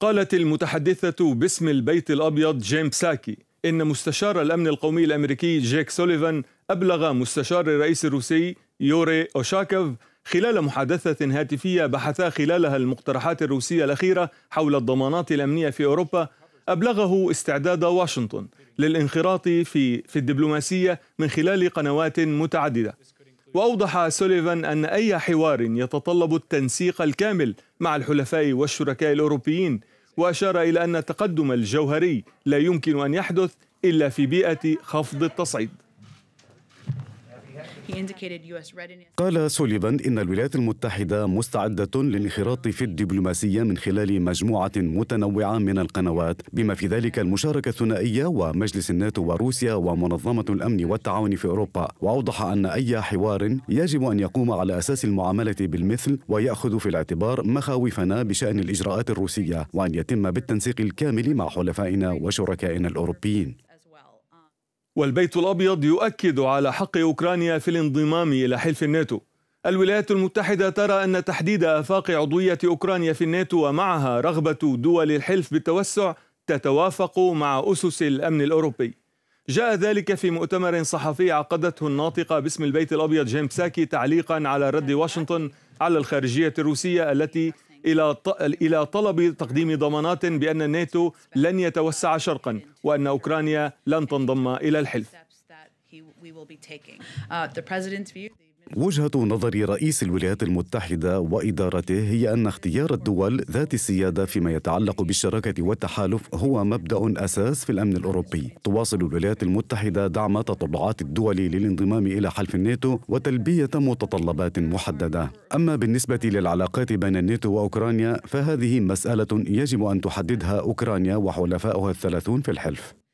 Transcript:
قالت المتحدثة باسم البيت الأبيض جيم ساكي إن مستشار الأمن القومي الأمريكي جيك سوليفان أبلغ مستشار الرئيس الروسي يوري أوشاكوف خلال محادثة هاتفية بحثا خلالها المقترحات الروسية الأخيرة حول الضمانات الأمنية في أوروبا أبلغه استعداد واشنطن للانخراط في في الدبلوماسية من خلال قنوات متعددة وأوضح سوليفان أن أي حوار يتطلب التنسيق الكامل مع الحلفاء والشركاء الأوروبيين وأشار إلى أن التقدم الجوهري لا يمكن أن يحدث إلا في بيئة خفض التصعيد قال سوليفان إن الولايات المتحدة مستعدة للانخراط في الدبلوماسية من خلال مجموعة متنوعة من القنوات بما في ذلك المشاركة الثنائية ومجلس الناتو وروسيا ومنظمة الأمن والتعاون في أوروبا وأوضح أن أي حوار يجب أن يقوم على أساس المعاملة بالمثل ويأخذ في الاعتبار مخاوفنا بشأن الإجراءات الروسية وأن يتم بالتنسيق الكامل مع حلفائنا وشركائنا الأوروبيين والبيت الأبيض يؤكد على حق أوكرانيا في الانضمام إلى حلف الناتو الولايات المتحدة ترى أن تحديد آفاق عضوية أوكرانيا في الناتو ومعها رغبة دول الحلف بالتوسع تتوافق مع أسس الأمن الأوروبي جاء ذلك في مؤتمر صحفي عقدته الناطقة باسم البيت الأبيض جيم ساكي تعليقا على رد واشنطن على الخارجية الروسية التي إلى إلى طلب تقديم ضمانات بأن الناتو لن يتوسع شرقا وأن أوكرانيا لن تنضم إلى الحلف. وجهة نظر رئيس الولايات المتحدة وإدارته هي أن اختيار الدول ذات السيادة فيما يتعلق بالشراكة والتحالف هو مبدأ أساس في الأمن الأوروبي تواصل الولايات المتحدة دعم تطلعات الدول للانضمام إلى حلف الناتو وتلبية متطلبات محددة أما بالنسبة للعلاقات بين الناتو وأوكرانيا فهذه مسألة يجب أن تحددها أوكرانيا وحلفائها الثلاثون في الحلف